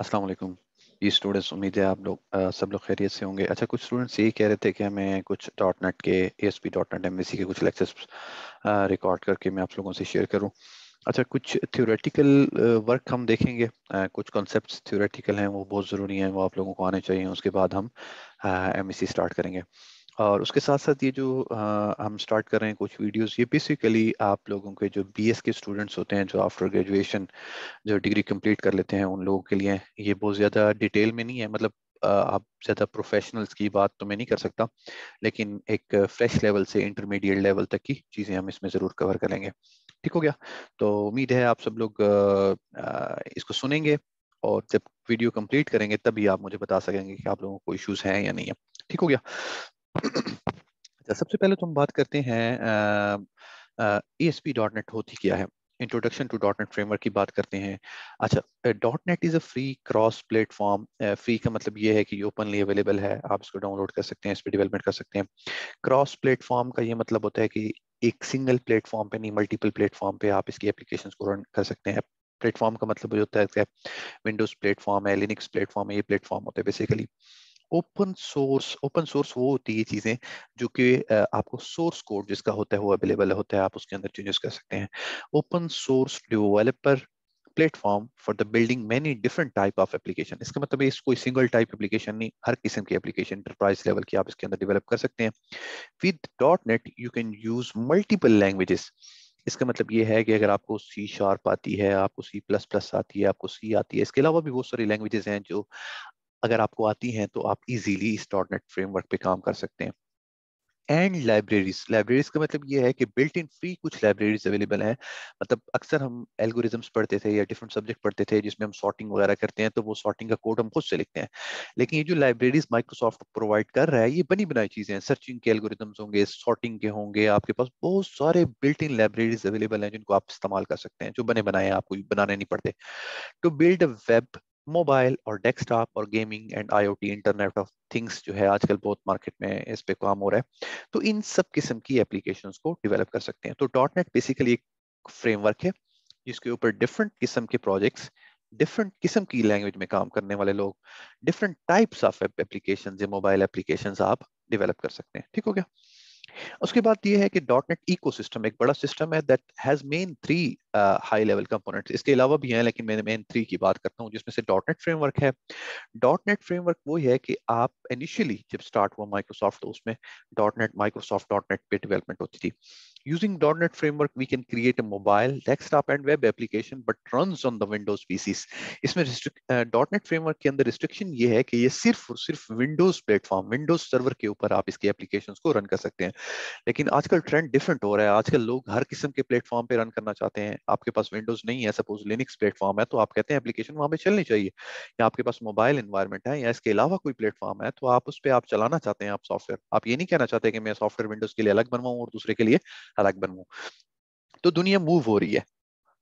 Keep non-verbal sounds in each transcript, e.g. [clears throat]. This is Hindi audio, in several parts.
अस्सलाम वालेकुम ये स्टूडेंट्स उम्मीद है आप लोग सब लोग खैरियत से होंगे अच्छा कुछ स्टूडेंट्स ये कह रहे थे कि हमें कुछ डॉट नेट के A S P dot net एम के कुछ लेक्चर्स रिकॉर्ड करके मैं आप लोगों से शेयर करूँ अच्छा कुछ थ्योरेटिकल वर्क हम देखेंगे कुछ कॉन्सेप्ट थ्योरेटिकल हैं वो बहुत ज़रूरी हैं वो आप लोगों को आने चाहिए उसके बाद हम एम स्टार्ट करेंगे और उसके साथ साथ ये जो आ, हम स्टार्ट कर रहे हैं कुछ वीडियोस ये बेसिकली आप लोगों के जो बीएस के स्टूडेंट्स होते हैं जो आफ्टर ग्रेजुएशन जो डिग्री कंप्लीट कर लेते हैं उन लोगों के लिए ये बहुत ज़्यादा डिटेल में नहीं है मतलब आप ज़्यादा प्रोफेशनल्स की बात तो मैं नहीं कर सकता लेकिन एक फ्रेश लेवल से इंटरमीडिएट लेवल तक की चीज़ें हम इसमें ज़रूर कवर करेंगे ठीक हो गया तो उम्मीद है आप सब लोग इसको सुनेंगे और जब वीडियो कंप्लीट करेंगे तभी आप मुझे बता सकेंगे कि आप लोगों को इश्यूज हैं या नहीं है ठीक हो गया अच्छा, सबसे पहले तो हम बात करते हैं E S P dot net होती क्या है introduction to dot net framework की बात करते हैं अच्छा dot net is a free cross platform free का मतलब ये है कि ओपनली अवेलेबल है आप इसको डाउनलोड कर सकते हैं इस पर डेवलपमेंट कर सकते हैं क्रॉस प्लेटफॉर्म का ये मतलब होता है कि एक सिंगल प्लेटफॉर्म पे नहीं मल्टीपल प्लेटफॉर्म पे आप इसकी एप्लीकेशन को रन कर सकते हैं प्लेटफॉर्म का मतलब होता है विंडोज प्लेटफॉर्म है लिनिक्स प्लेटफॉर्म है ये प्लेटफॉर्म होता है basically open source open source वो होती है चीजें जो कि आपको सोर्स कोड जिसका होता है वो अवेलेबल होता है आप उसके अंदर चेंजेस कर सकते हैं open source developer platform for the building many different type of application इसका मतलब इस कोई सिंगल टाइप एप्लीकेशन नहीं हर किस्म की एप्लीकेशन इंटरप्राइज लेवल की आप इसके अंदर डेवलप कर सकते हैं with dot net you can use multiple languages इसका मतलब ये है कि अगर आपको सी शार्प आती है आपको सी प्लस प्लस आती है आपको सी आती है इसके अलावा भी बहुत सारी लैंग्वेजेस हैं जो अगर आपको आती हैं तो आप इजीली इस डॉट नेट फ्रेमवर्क पे काम कर सकते हैं एंड लाइब्रेरीज लाइब्रेरीज का मतलब ये है कि बिल्ट इन फ्री कुछ लाइब्रेरीज अवेलेबल हैं मतलब अक्सर हम एल्गोरिजम्स पढ़ते थे या डिफरेंट सब्जेक्ट पढ़ते थे जिसमें हम सॉर्टिंग वगैरह करते हैं तो वो सॉर्टिंग का कोड हम खुद से लिखते हैं लेकिन ये जो लाइब्रेरीज माइक्रोसॉफ्ट प्रोवाइड कर रहा है ये बनी बनाई चीज़ें हैं सर्चिंग के एल्गोरिजम्स होंगे सॉर्टिंग के होंगे आपके पास बहुत सारे बिल्ट इन लाइब्रेरीज अवेलेबल हैं जिनको आप इस्तेमाल कर सकते हैं जो बने बनाए हैं आपको बनाने नहीं पड़ते to build a web mobile और डेस्कटॉप और gaming and IoT internet of things जो है आजकल बहुत मार्केट में इस पे काम हो रहा है तो इन सब किस्म की एप्लीकेशन को डिवेलप कर सकते हैं तो डॉट नेट बेसिकली एक फ्रेमवर्क है जिसके ऊपर डिफरेंट किस्म के प्रोजेक्ट्स डिफरेंट किस्म की लैंग्वेज में काम करने वाले लोग डिफरेंट टाइप्स ऑफ एप्लीकेशन या मोबाइल एप्लीकेशन आप डिवेलप कर सकते हैं ठीक हो गया उसके बाद ये है कि डॉट नेट इको एक बड़ा सिस्टम है that has main three high level components इसके अलावा भी हैं लेकिन मैं मेन थ्री की बात करता हूँ जिसमें से डॉट नेट फ्रेमवर्क है डॉट नेट फ्रेमवर्क वो है कि आप इनिशियली जब स्टार्ट हुआ माइक्रोसॉफ्ट तो उसमें dot net Microsoft dot net पे डेवलपमेंट होती थी Using .NET Framework, we can create a mobile, desktop, and web application, but runs on the Windows PCs. इसमें uh, .NET Framework के अंदर restriction ये है कि ये सिर्फ और सिर्फ Windows platform, Windows server के ऊपर आप इसके applications को run कर सकते हैं लेकिन आजकल trend different हो रहा है आजकल लोग हर किस्म के platform पे run करना चाहते हैं आपके पास Windows नहीं है suppose Linux platform है तो आप कहते हैं application वहाँ पे चलनी चाहिए या आपके पास mobile environment है या इसके अलावा कोई platform है तो आप उस पे आप चलाना चाहते हैं आप software. आप ये नहीं कहना चाहते कि मैं software Windows के लिए अलग बनवाऊं और दूसरे के लिए अलग बनूँ तो दुनिया मूव हो रही है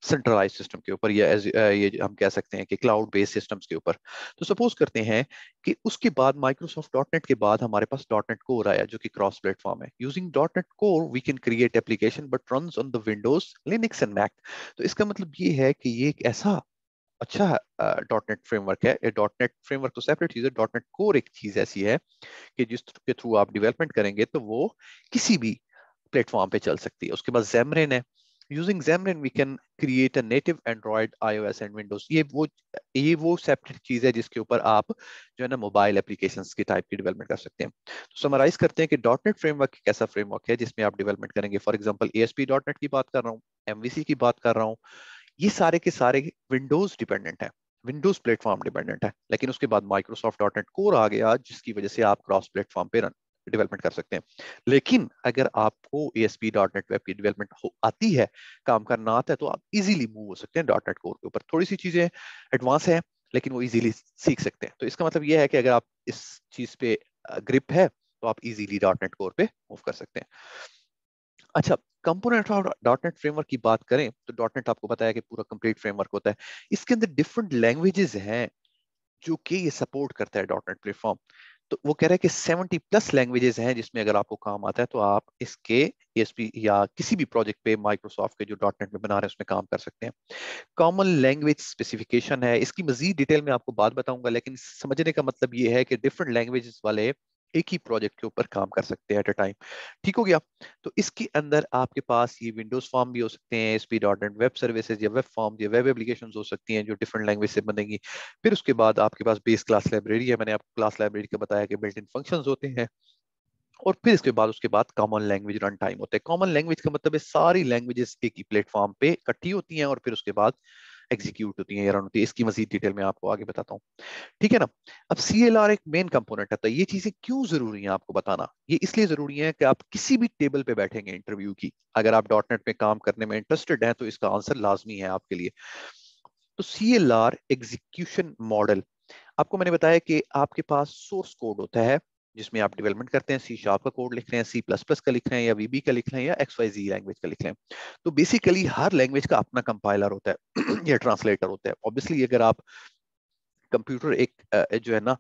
सेंट्रलाइज सिस्टम के ऊपर या uh, ये हम कह सकते हैं कि क्लाउड बेस्ड सिस्टम्स के ऊपर तो सपोज करते हैं कि उसके बाद माइक्रोसॉफ्ट डॉट नेट के बाद हमारे पास डॉट नेट कोर आया जो कि क्रॉस प्लेटफॉर्म है using dot net core we can create application but run on the Windows Linux and Mac तो इसका मतलब ये है कि ये एक ऐसा अच्छा डॉट नेट फ्रेमवर्क है डॉट नेट फ्रेमवर्क तो सेपरेट चीज है डॉट नेट कोर एक चीज ऐसी है कि जिसके थ्रू आप डेवलपमेंट करेंगे तो वो किसी भी प्लेटफॉर्म पे चल सकती है उसके बाद जेमरिन है using Xamarin we can create a native Android iOS and Windows ये वो ये वो सेपरेट चीज है जिसके ऊपर आप जो है ना मोबाइल एप्लीकेशन के टाइप की डेवलपमेंट कर सकते हैं तो समराइज करते हैं कि डॉट नेट फ्रेमवर्क एक ऐसा फ्रेमवर्क है जिसमें आप डेवलपमेंट करेंगे for example A dot net की बात कर रहा हूँ एम वी सी की बात कर रहा हूँ ये सारे के सारे विंडोज डिपेंडेंट है विंडोज प्लेटफॉर्म डिपेंडेंट है लेकिन उसके बाद माइक्रोसॉफ्ट डॉट नेट कोर आ गया जिसकी वजह से आप क्रॉस प्लेटफॉर्म पे रन डेवलपमेंट कर सकते हैं लेकिन अगर आपको A S P dot net web की डेवलपमेंट आती है काम करना आता है तो आप इजीली मूव हो सकते हैं डॉट नेट कोर के ऊपर थोड़ी सी चीजें एडवांस हैं लेकिन वो इजीली सीख सकते हैं तो इसका मतलब यह है कि अगर आप इस चीज पे ग्रिप है तो आप इजीली डॉट नेट कोर पे मूव कर सकते हैं अच्छा component of dot net framework की बात करें तो डॉट नेट आपको बताया कि पूरा कंप्लीट फ्रेमवर्क होता है इसके अंदर डिफरेंट लैंग्वेजेस हैं जो कि ये सपोर्ट करता है डॉट नेट प्लेटफॉर्म तो वो कह रहे हैं कि सेवेंटी प्लस लैंग्वेजेस हैं जिसमें अगर आपको काम आता है तो आप इसके एसपी e या किसी भी प्रोजेक्ट पे माइक्रोसॉफ्ट के जो डॉट नेट में बना रहे हैं उसमें काम कर सकते हैं कॉमन लैंग्वेज स्पेसिफिकेशन है इसकी मजीद डिटेल में आपको बात बताऊंगा लेकिन समझने का मतलब ये है कि डिफरेंट लैंग्वेज वाले एक ही प्रोजेक्ट के ऊपर काम कर सकते हैं एट अ टाइम ठीक हो गया तो इसके अंदर आपके पास ये विंडोज फॉर्म भी हो सकते हैं S P dot and web services या वेब फॉर्म या वेब एप्लीकेशन हो सकती हैं जो डिफरेंट लैंग्वेज से बनेंगी फिर उसके बाद आपके पास बेस क्लास लाइब्रेरी है मैंने आपको क्लास लाइब्रेरी का बताया कि बिल्ट इन फंक्शन होते हैं और फिर इसके बाद उसके बाद कॉमन लैंग्वेज रन टाइम होता है कॉमन लैंग्वेज का मतलब है सारी लैंग्वेजेस एक ही प्लेटफॉर्म पे इकट्ठी होती हैं और फिर उसके बाद एग्जीक्यूट होती है या रन होती है इसकी मजीद डिटेल में आपको आगे बताता हूँ ठीक है ना अब सी एक मेन कंपोनेंट है तो ये चीजें क्यों जरूरी है आपको बताना ये इसलिए जरूरी है कि आप किसी भी टेबल पे बैठेंगे इंटरव्यू की अगर आप डॉट नेट में काम करने में इंटरेस्टेड हैं तो इसका आंसर लाजमी है आपके लिए तो सी एग्जीक्यूशन मॉडल आपको मैंने बताया कि आपके पास सोर्स कोड होता है जिसमें आप डेवलपमेंट करते हैं सी शॉप का कोड लिख रहे हैं सी प्लस प्लस का लिख रहे हैं या वीबी का लिख रहे हैं या एक्स वाई जी लैंग्वेज का लिख रहे हैं तो बेसिकली हर लैंग्वेज का अपना कंपाइलर होता है [clears throat] या ट्रांसलेटर होता है ऑब्वियसली अगर आप कंप्यूटर एक जो है ना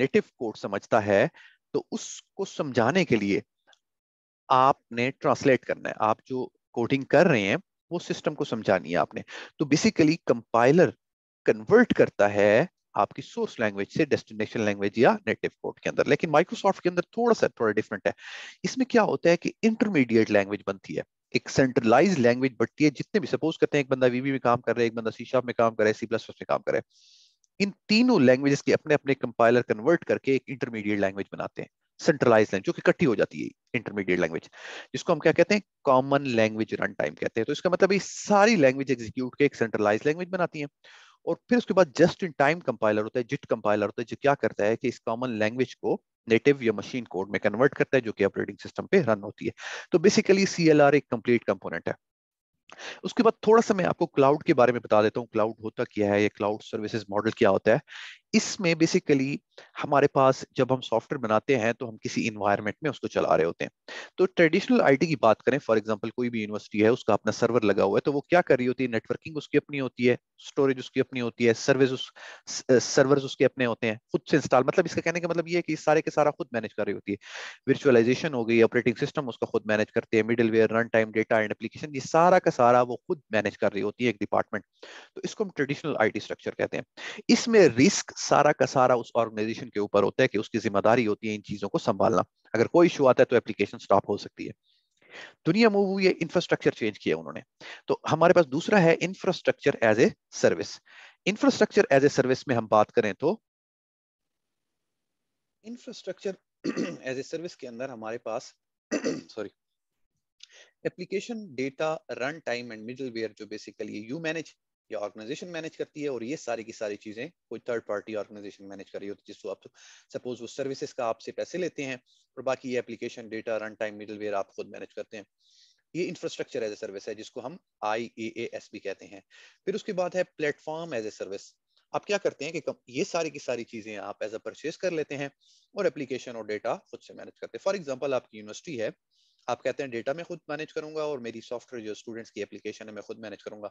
नेटिव कोड समझता है तो उसको समझाने के लिए आपने ट्रांसलेट करना है आप जो कोडिंग कर रहे हैं वो सिस्टम को समझानी है आपने तो बेसिकली कंपाइलर कन्वर्ट करता है आपकी सोर्स लैंग्वेज से डेस्टिनेशन लैंग्वेज या नेटिव कोड के अंदर लेकिन माइक्रोसॉफ्ट के अंदर थोड़ा सा थोड़ा डिफरेंट है इसमें क्या होता है कि इंटरमीडिएट लैंग्वेज बनती है एक सेंट्रलाइज लैंग्वेज बढ़ती है जितने भी सपोज करते हैं एक बंदा वीवी में काम कर रहा है एक बंदा सी में काम कर रहा है सी प्लस में काम कर रहा है इन तीनों लैंग्वेजेस के अपने अपने कंपाइलर कन्वर्ट करके एक इंटरमीडिएट लैंग्वेज बनाते हैं सेंट्रलाइज लैंग्वेज जो कि इकट्ठी हो जाती है इंटरमीडिएट लैंग्वेज जिसको हम क्या कहते हैं कॉमन लैंग्वेज रन टाइम कहते हैं तो इसका मतलब ये सारी लैंग्वेज एग्जीक्यूट के एक सेंट्रलाइज लैंग्वेज बनाती है और फिर उसके बाद जस्ट इन टाइम कंपाइलर होता है जिट कंपाइलर होता है जो क्या करता है कि इस कॉमन लैंग्वेज को नेटिव या मशीन कोड में कन्वर्ट करता है जो कि ऑपरेटिंग सिस्टम पे रन होती है तो बेसिकली सी एक कंप्लीट कंपोनेंट है उसके बाद थोड़ा सा मैं आपको क्लाउड के बारे में बता देता हूँ क्लाउड होता क्या है या क्लाउड सर्विसेज मॉडल क्या होता है इसमें बेसिकली हमारे पास जब हम सॉफ्टवेयर बनाते हैं तो हम किसी इन्वायरमेंट में उसको चला रहे होते हैं तो ट्रेडिशनल आईटी की बात करें फॉर एग्जांपल कोई भी यूनिवर्सिटी है उसका अपना सर्वर लगा हुआ है तो वो क्या कर रही होती है नेटवर्किंग उसकी अपनी होती है स्टोरेज उसकी अपनी होती है सर्विस उस सर्वर उसके अपने होते हैं खुद से इंस्टॉल मतलब इसका कहने का मतलब ये है कि सारे के सारा खुद मैनेज कर रही होती है विर्चुअलाइजेशन हो गई ऑपरेटिंग सिस्टम उसका खुद मैनेज करते हैं middle run time data and application ये सारा का सारा वो खुद मैनेज कर रही होती है एक डिपार्टमेंट तो इसको हम ट्रेडिशनल आई स्ट्रक्चर कहते हैं इसमें रिस्क सारा का सारा उस ऑर्गेनाइजेशन के ऊपर होता है कि उसकी जिम्मेदारी होती है इन चीजों को संभालना अगर कोई इशू आता है तो एप्लीकेशन स्टॉप हो सकती है दुनिया मूव हुई है इंफ्रास्ट्रक्चर चेंज किया उन्होंने तो हमारे पास दूसरा है infrastructure as a service infrastructure as a service में हम बात करें तो इंफ्रास्ट्रक्चर एज ए सर्विस के अंदर हमारे पास sorry application data run time and middleware जो बेसिकली यू मैनेज या ऑर्गेनाइजेशन मैनेज करती है और ये सारी की सारी चीजें कोई थर्ड पार्टी ऑर्गेनाइजेशन मैनेज कर रही होती है जिसको आप सपोज तो, वो सर्विसेज का आपसे पैसे लेते हैं और बाकी ये application data run time middleware आप खुद मैनेज करते हैं ये इंफ्रास्ट्रक्चर एज ए सर्विस है जिसको हम आई ए एस भी कहते हैं फिर उसके बाद है प्लेटफॉर्म एज ए सर्विस आप क्या करते हैं कि ये सारी की सारी चीजें आप एज अ परचेज कर लेते हैं और एप्लीकेशन और डेटा खुद से मैनेज करते हैं फॉर एग्जाम्पल आपकी यूनिवर्सिटी है आप कहते हैं डेटा मैं खुद मैनेज करूंगा और मेरी सॉफ्टवेयर जो स्टूडेंट्स की एप्लीकेशन है मैं खुद मैनेज करूंगा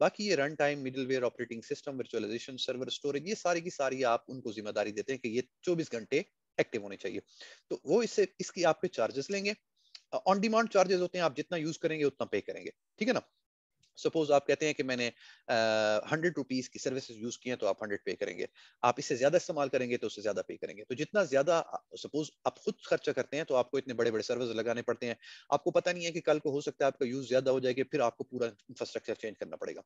बाकी ये run time middleware operating system virtualization server storage ये सारी की सारी आप उनको जिम्मेदारी देते हैं कि ये चौबीस घंटे एक्टिव होने चाहिए तो वो इससे इसकी आप पे चार्जेस लेंगे ऑन डिमांड चार्जेस होते हैं आप जितना यूज करेंगे उतना पे करेंगे ठीक है ना सपोज आप कहते हैं कि मैंने हंड्रेड रुपीज की सर्विसेज यूज की हैं तो आप हंड्रेड पे करेंगे आप इससे ज्यादा इस्तेमाल करेंगे तो उससे ज्यादा पे करेंगे तो जितना ज्यादा सपोज आप खुद खर्चा करते हैं तो आपको इतने बड़े बड़े सर्विस लगाने पड़ते हैं आपको पता नहीं है कि कल को हो सकता है आपका यूज ज्यादा हो जाएगा फिर आपको पूरा इंफ्रास्ट्रक्चर चेंज करना पड़ेगा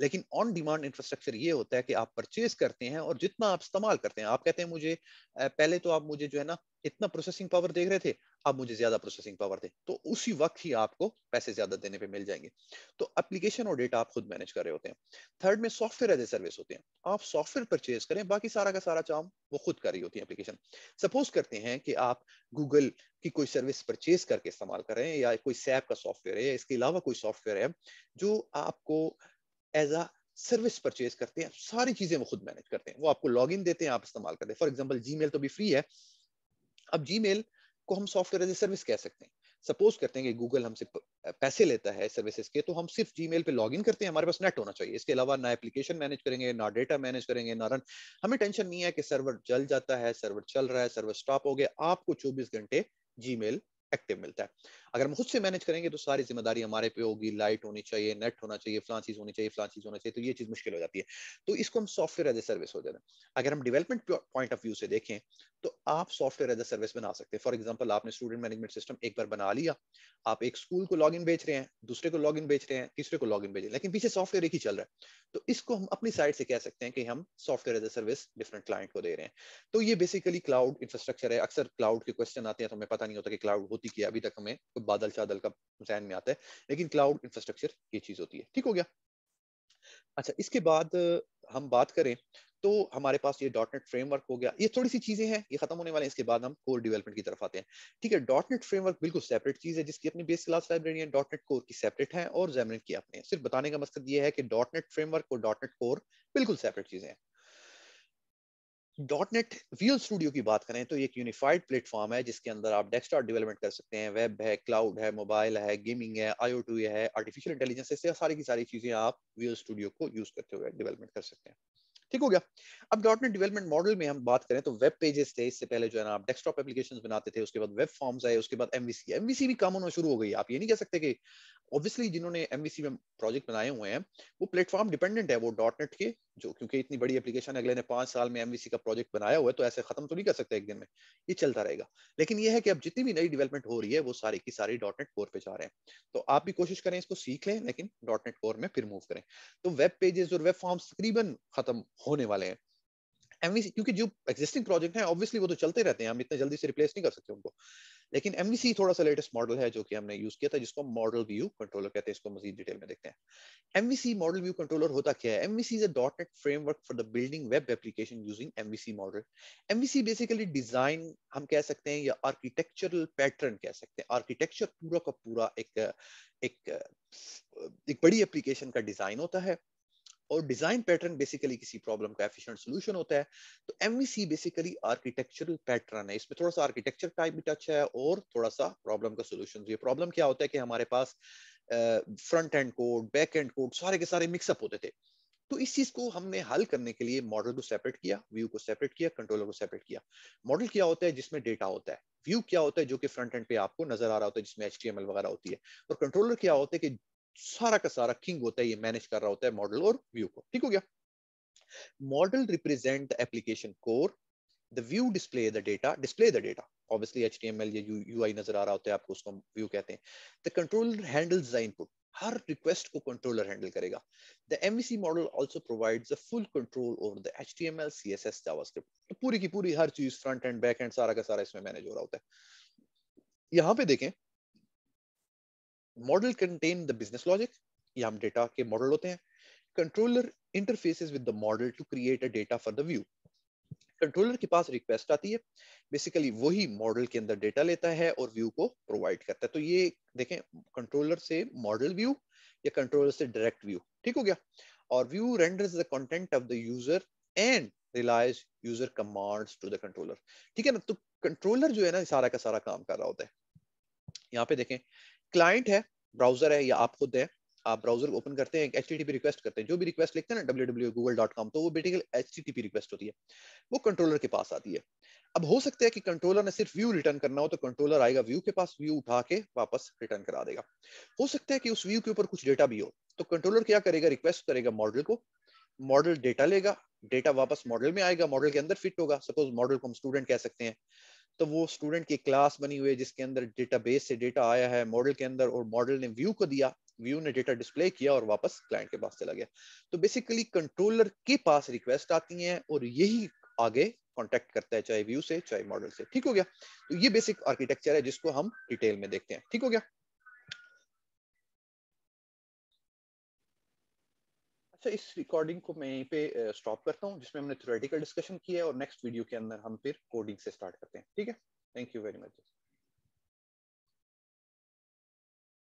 लेकिन ऑन डिमांड इंफ्रास्ट्रक्चर ये होता है कि आप परचेज करते हैं और जितना आप इस्तेमाल करते हैं आप कहते हैं मुझे पहले तो आप मुझे जो है ना इतना प्रोसेसिंग पावर देख रहे थे अब मुझे ज्यादा प्रोसेसिंग पावर दे तो उसी वक्त ही आपको पैसे ज्यादा देने पे मिल जाएंगे तो एप्लीकेशन और डेटा आप खुद मैनेज कर रहे होते हैं थर्ड में सॉफ्टवेयर एज ए सर्विस होते हैं आप सॉफ्टवेयर परचेज करें बाकी सारा का सारा काम वो खुद कर रही होती है एप्लीकेशन सपोज करते हैं कि आप गूगल की कोई सर्विस परचेज करके इस्तेमाल कर रहे हैं या कोई सैप का सॉफ्टवेयर है या इसके अलावा कोई सॉफ्टवेयर है जो आपको एज अ सर्विस परचेज करते हैं सारी चीजें वो खुद मैनेज करते हैं वो आपको लॉग देते हैं आप इस्तेमाल करते हैं फॉर एग्जाम्पल जी तो भी फ्री है अब जी को हम सॉफ्टवेयर एज ए सर्विस कह सकते हैं सपोज करते हैं कि गूगल हमसे पैसे लेता है सर्विसेज के तो हम सिर्फ जीमेल पे इन करते हैं हमारे पास नेट होना चाहिए इसके अलावा ना एप्लीकेशन मैनेज करेंगे ना डेटा मैनेज करेंगे ना रन हमें टेंशन नहीं है कि सर्वर जल जाता है सर्वर चल रहा है सर्वर स्टॉप हो गया आपको चौबीस घंटे जीमेल एक्टिव मिलता है अगर हम खुद से मैनेज करेंगे तो सारी जिम्मेदारी हमारे पे होगी लाइट होनी चाहिए नेट होना चाहिए फलान चीज होनी चाहिए फलान चीज होना चाहिए तो ये चीज मुश्किल हो जाती है तो इसको हम सॉफ्टवेयर एज ए सर्विस हो जाता अगर हम डेवलपमेंट पॉइंट ऑफ व्यू से देखें तो आप सॉफ्टवेयर एज ए सर्विस बना सकते हैं फॉर एग्जाम्पल आपने स्टूडेंट मैनेजमेंट सिस्टम एक बार बना लिया आप एक स्कूल को लॉग बेच रहे हैं दूसरे को लॉग बेच रहे हैं तीसरे को लॉग बेच रहे हैं लेकिन पीछे सॉफ्टवेयर एक ही चल रहा है तो इसको हम अपनी साइड से कह सकते हैं कि हम software as a service different client को दे रहे हैं तो ये बेसिकली क्लाउड इंफ्रास्ट्रक्चर है अक्सर क्लाउड के क्वेश्चन आते हैं तो हमें पता नहीं होता कि क्लाउड होती क्या अभी तक हमें बादल शादल का जहन में आता है लेकिन क्लाउड इंफ्रास्ट्रक्चर ये चीज होती है ठीक हो गया अच्छा इसके बाद हम बात करें तो हमारे पास ये डॉट नेट फ्रेमवर्क हो गया ये थोड़ी सी चीजें हैं ये खत्म होने वाले हैं इसके बाद हम कोर डेवलपमेंट की तरफ आते हैं ठीक है डॉट नेट फ्रेमवर्क बिल्कुल सेपरेट चीज है जिसकी अपनी बेस क्लास लाइब्रेरी है डॉट नेट कोर की सेपरेट है और जेमरिन की अपने सिर्फ बताने का मकसद ये है कि डॉट नेट फ्रेमवर्क और डॉट नेट कोर बिल्कुल सेपरेट चीजें हैं डॉट नेट स्टूडियो की बात करें तो एक यूनिफाइड प्लेटफॉर्म है जिसके अंदर आप डेस्कटॉप डेवलपमेंट कर सकते हैं वेब है क्लाउड है मोबाइल है गेमिंग है आईओ है आर्टिफिशियल इंटेलिजेंस है सारी की सारी चीजें आप व्यूल स्टूडियो को यूज करते हुए डेवलपमेंट कर सकते हैं ठीक हो गया अब डॉट नेट डेवलपमेंट मॉडल में हम बात करें तो वेब पेजेस थे इससे पहले जो है ना आप डेस्कटॉप एप्लीकेशन बनाते थे उसके बाद वेब फॉर्म्स आए उसके बाद एमवीसी एमवीसी भी कम होना शुरू हो गई आप ये नहीं कह सकते कि ऑब्वियसली जिन्होंने एमवीसी में प्रोजेक्ट बनाए हुए हैं वो प्लेटफॉर्म डिपेंडेंट है वो डॉट नेट के जो क्योंकि इतनी बड़ी एप्लीकेशन अगले ने पांच साल में एमवीसी का प्रोजेक्ट बनाया हुआ है तो ऐसे खत्म तो नहीं कर सकते एक दिन में ये चलता रहेगा लेकिन ये है कि अब जितनी भी नई डेवलपमेंट हो रही है वो सारी की सारी डॉट नेट कोर पे जा रहे हैं तो आप भी कोशिश करें इसको सीख लें लेकिन डॉट नेट कोर में फिर मूव करें तो वेब पेजेस और वेब फॉर्म तकरीबन खत्म होने वाले हैं एमवीसी क्योंकि जो एग्जिस्टिंग प्रोजेक्ट है ऑब्वियसली वो तो चलते रहते हैं हम इतने जल्दी से रिप्लेस नहीं कर सकते उनको लेकिन एमवीसी थोड़ा सा लेटेस्ट मॉडल है जो कि हमने यूज किया था जिसको मॉडल व्यू कंट्रोलर कहते हैं इसको मजीद डिटेल में देखते हैं एमवीसी मॉडल व्यू कंट्रोलर होता क्या है MVC is a dot net framework for the building web application using MVC model MVC basically design हम कह सकते हैं या आर्किटेक्चरल पैटर्न कह सकते हैं आर्किटेक्चर पूरा का पूरा एक एक एक बड़ी एप्लीकेशन का डिजाइन होता है और डिजाइन पैटर्न बेसिकली किसी प्रॉब्लम का एफिशिएंट सॉल्यूशन होता है तो एमवीसी बेसिकली आर्किटेक्चरल पैटर्न है इसमें थोड़ा सा आर्किटेक्चर टाइप भी टच है और थोड़ा सा प्रॉब्लम का सोल्यूशन तो ये प्रॉब्लम क्या होता है कि हमारे पास front end code back end code सारे के सारे मिक्सअप होते थे तो इस चीज को हमने हल करने के लिए मॉडल को सेपरेट किया व्यू को सेपरेट किया कंट्रोलर को सेपरेट किया मॉडल क्या होता है जिसमें डेटा होता है व्यू क्या होता है जो कि फ्रंट एंड पे आपको नजर आ रहा होता है जिसमें एच वगैरह होती है और कंट्रोलर क्या होता है कि सारा का सारा किंग होता है ये मैनेज कर रहा होता है मॉडल और व्यू को ठीक हो गया model represent application core the view display the data display the data obviously H T M L या यू नजर आ रहा होता है आपको उसको व्यू कहते हैं the controller handles the input हर रिक्वेस्ट को कंट्रोलर हैंडल करेगा the MVC model also provides a full control over the HTML CSS JavaScript तो पूरी की पूरी हर चीज फ्रंट एंड बैक एंड सारा का सारा इसमें मैनेज हो रहा होता है यहां पे देखें model contain the business logic ये हम डेटा के मॉडल होते हैं controller interfaces with the model to create a data for the view controller के पास रिक्वेस्ट आती है बेसिकली वही मॉडल के अंदर डेटा लेता है और व्यू को प्रोवाइड करता है तो ये देखें कंट्रोलर से मॉडल व्यू या कंट्रोलर से डायरेक्ट व्यू ठीक हो गया और view renders the content of the user and relays user commands to the controller ठीक है ना तो कंट्रोलर जो है ना सारा का सारा काम कर रहा होता है यहाँ पे देखें क्लाइंट है ब्राउजर है या आप खुद है आप ब्राउजर ओपन करते हैं एच टी रिक्वेस्ट करते हैं जो भी रिक्वेस्ट लिखते हैं ना कॉम तो वो बेटिकल एच रिक्वेस्ट होती है वो कंट्रोलर के पास आती है अब हो सकता है कि कंट्रोलर ने सिर्फ व्यू रिटर्न करना हो तो कंट्रोलर आएगा व्यू के पास व्यू उठा के वापस रिटर्न करा देगा हो सकता है कि उस व्यू के ऊपर कुछ डेटा भी हो तो कंट्रोलर क्या करेगा रिक्वेस्ट करेगा मॉडल को मॉडल डेटा लेगा डेटा वापस मॉडल में आएगा मॉडल के अंदर फिट होगा सपोज मॉडल को हम स्टूडेंट कह सकते हैं तो वो स्टूडेंट की क्लास बनी हुई है जिसके अंदर डेटाबेस से डेटा आया है मॉडल के अंदर और मॉडल ने व्यू को दिया व्यू ने डेटा डिस्प्ले किया और वापस क्लाइंट के पास चला गया तो बेसिकली कंट्रोलर के पास रिक्वेस्ट आती है और यही आगे कॉन्टेक्ट करता है चाहे व्यू से चाहे मॉडल से ठीक हो गया तो ये बेसिक आर्किटेक्चर है जिसको हम डिटेल में देखते हैं ठीक हो गया तो इस रिकॉर्डिंग को मैं यहीं पे स्टॉप करता हूँ जिसमें हमने थ्योरेटिकल डिस्कशन किया है और नेक्स्ट वीडियो के अंदर हम फिर कोडिंग से स्टार्ट करते हैं ठीक है थैंक यू वेरी मच